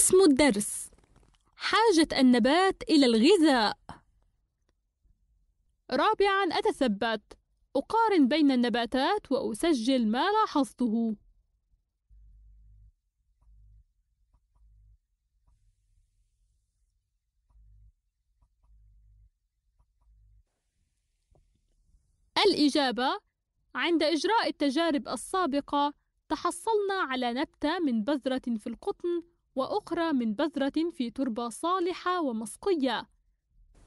اسم الدرس حاجة النبات إلى الغذاء رابعا أتثبت أقارن بين النباتات وأسجل ما لاحظته الإجابة عند إجراء التجارب السابقة تحصلنا على نبتة من بذرة في القطن وأخرى من بذرة في تربة صالحة ومسقية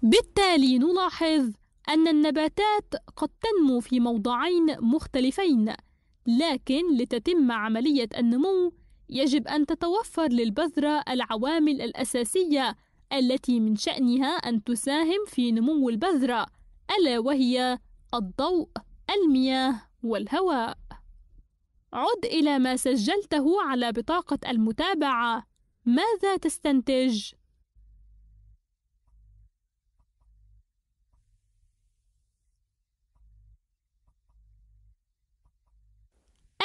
بالتالي نلاحظ أن النباتات قد تنمو في موضعين مختلفين لكن لتتم عملية النمو يجب أن تتوفر للبذرة العوامل الأساسية التي من شأنها أن تساهم في نمو البذرة ألا وهي الضوء، المياه، والهواء. عد إلى ما سجلته على بطاقة المتابعة ماذا تستنتج؟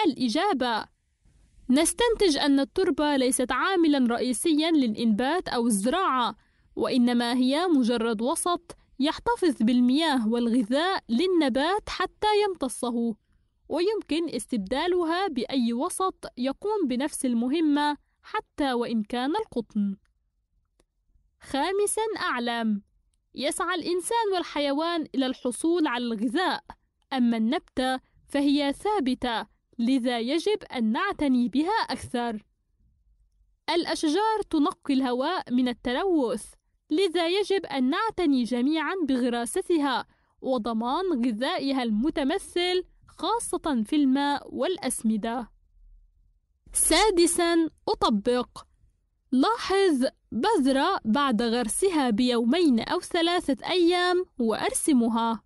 الإجابة نستنتج أن التربة ليست عاملا رئيسيا للإنبات أو الزراعة وإنما هي مجرد وسط يحتفظ بالمياه والغذاء للنبات حتى يمتصه ويمكن استبدالها بأي وسط يقوم بنفس المهمة حتى وإن كان القطن. خامسًا أعلم يسعى الإنسان والحيوان إلى الحصول على الغذاء، أما النبتة فهي ثابتة، لذا يجب أن نعتني بها أكثر. الأشجار تنقي الهواء من التلوث، لذا يجب أن نعتني جميعًا بغراستها وضمان غذائها المتمثل خاصة في الماء والأسمدة. سادسا أطبق لاحظ بذرة بعد غرسها بيومين أو ثلاثة أيام وأرسمها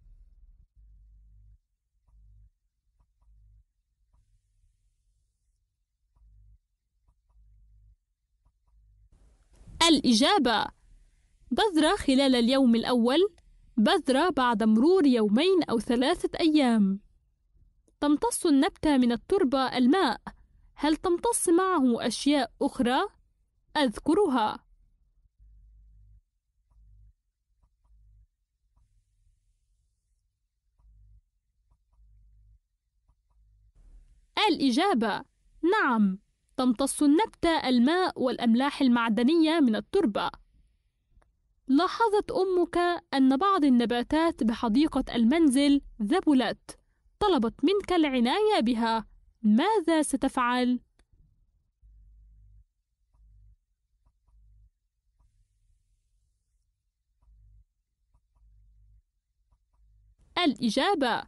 الإجابة بذرة خلال اليوم الأول بذرة بعد مرور يومين أو ثلاثة أيام تمتص النبتة من التربة الماء هل تمتص معه أشياء أخرى؟ أذكرها الإجابة نعم تمتص النبتة الماء والأملاح المعدنية من التربة لاحظت أمك أن بعض النباتات بحديقة المنزل ذبلت طلبت منك العناية بها ماذا ستفعل؟ الإجابة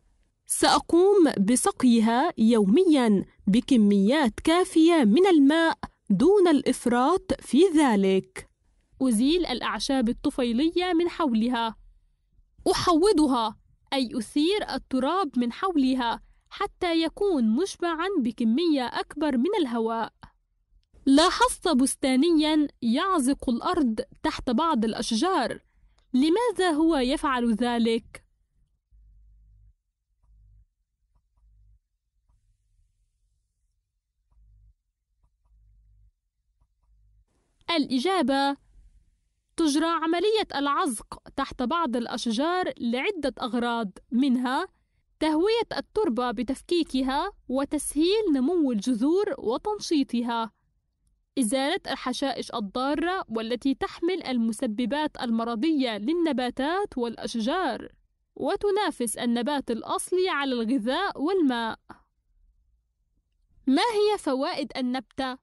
سأقوم بسقيها يوميا بكميات كافية من الماء دون الإفراط في ذلك أزيل الأعشاب الطفيلية من حولها أحوضها أي أثير التراب من حولها حتى يكون مشبعا بكمية أكبر من الهواء لاحظت بستانيا يعزق الأرض تحت بعض الأشجار لماذا هو يفعل ذلك؟ الإجابة تجرى عملية العزق تحت بعض الأشجار لعدة أغراض منها تهوية التربة بتفكيكها وتسهيل نمو الجذور وتنشيطها إزالة الحشائش الضارة والتي تحمل المسببات المرضية للنباتات والأشجار وتنافس النبات الأصلي على الغذاء والماء ما هي فوائد النبتة؟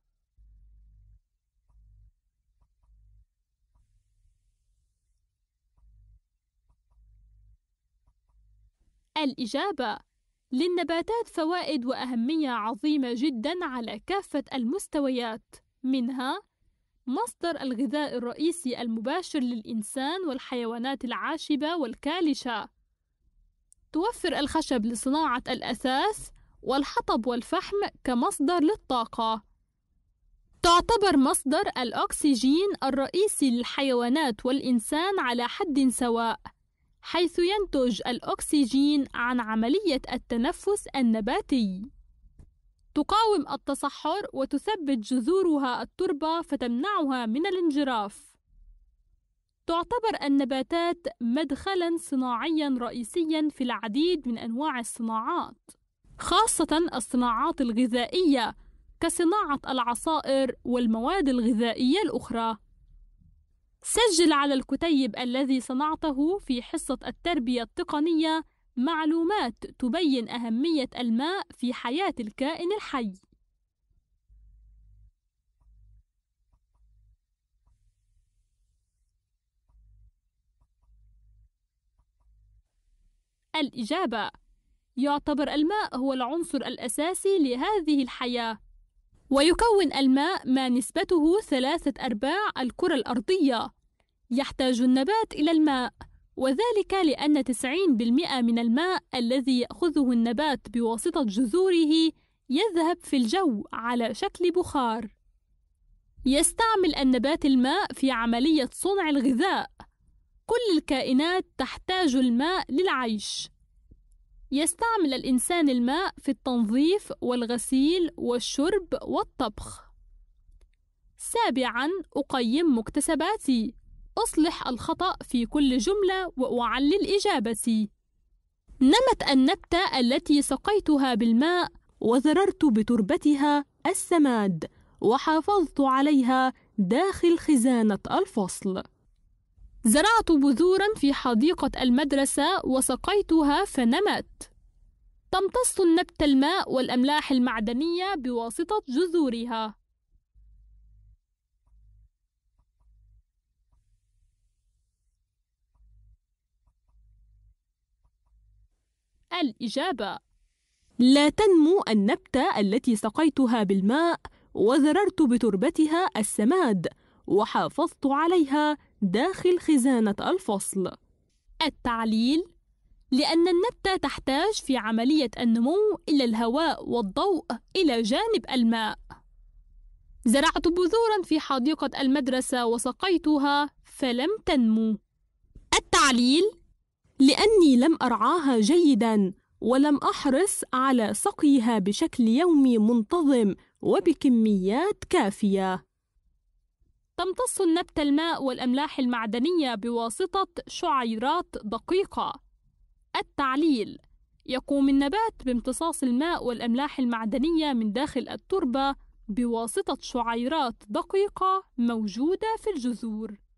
الإجابة للنباتات فوائد وأهمية عظيمة جدا على كافة المستويات منها مصدر الغذاء الرئيسي المباشر للإنسان والحيوانات العاشبة والكالشة توفر الخشب لصناعة الأثاث والحطب والفحم كمصدر للطاقة تعتبر مصدر الأكسجين الرئيسي للحيوانات والإنسان على حد سواء حيث ينتج الأكسجين عن عملية التنفس النباتي. تقاوم التصحر وتثبت جذورها التربة فتمنعها من الانجراف. تعتبر النباتات مدخلًا صناعيًا رئيسيًا في العديد من أنواع الصناعات، خاصة الصناعات الغذائية كصناعة العصائر والمواد الغذائية الأخرى. سجل على الكتيب الذي صنعته في حصة التربية التقنية معلومات تبين أهمية الماء في حياة الكائن الحي. الإجابة: يعتبر الماء هو العنصر الأساسي لهذه الحياة. ويكون الماء ما نسبته ثلاثة أرباع الكرة الأرضية يحتاج النبات إلى الماء وذلك لأن تسعين بالمئة من الماء الذي يأخذه النبات بواسطة جذوره يذهب في الجو على شكل بخار. يستعمل النبات الماء في عملية صنع الغذاء. كل الكائنات تحتاج الماء للعيش. يستعمل الإنسان الماء في التنظيف والغسيل والشرب والطبخ. سابعًا أقيم مكتسباتي، أصلح الخطأ في كل جملة وأعلل إجابتي. نمت النبتة التي سقيتها بالماء وزررت بتربتها السماد وحافظت عليها داخل خزانة الفصل. زرعت بذورا في حديقة المدرسة وسقيتها فنمت تمتص النبت الماء والأملاح المعدنية بواسطة جذورها الإجابة لا تنمو النبتة التي سقيتها بالماء وزررت بتربتها السماد وحافظت عليها داخل خزانة الفصل التعليل لأن النبتة تحتاج في عملية النمو إلى الهواء والضوء إلى جانب الماء زرعت بذورا في حديقة المدرسة وسقيتها فلم تنمو التعليل لأني لم أرعاها جيدا ولم أحرص على سقيها بشكل يومي منتظم وبكميات كافية تمتص النبت الماء والأملاح المعدنية بواسطة شعيرات دقيقة التعليل يقوم النبات بامتصاص الماء والأملاح المعدنية من داخل التربة بواسطة شعيرات دقيقة موجودة في الجذور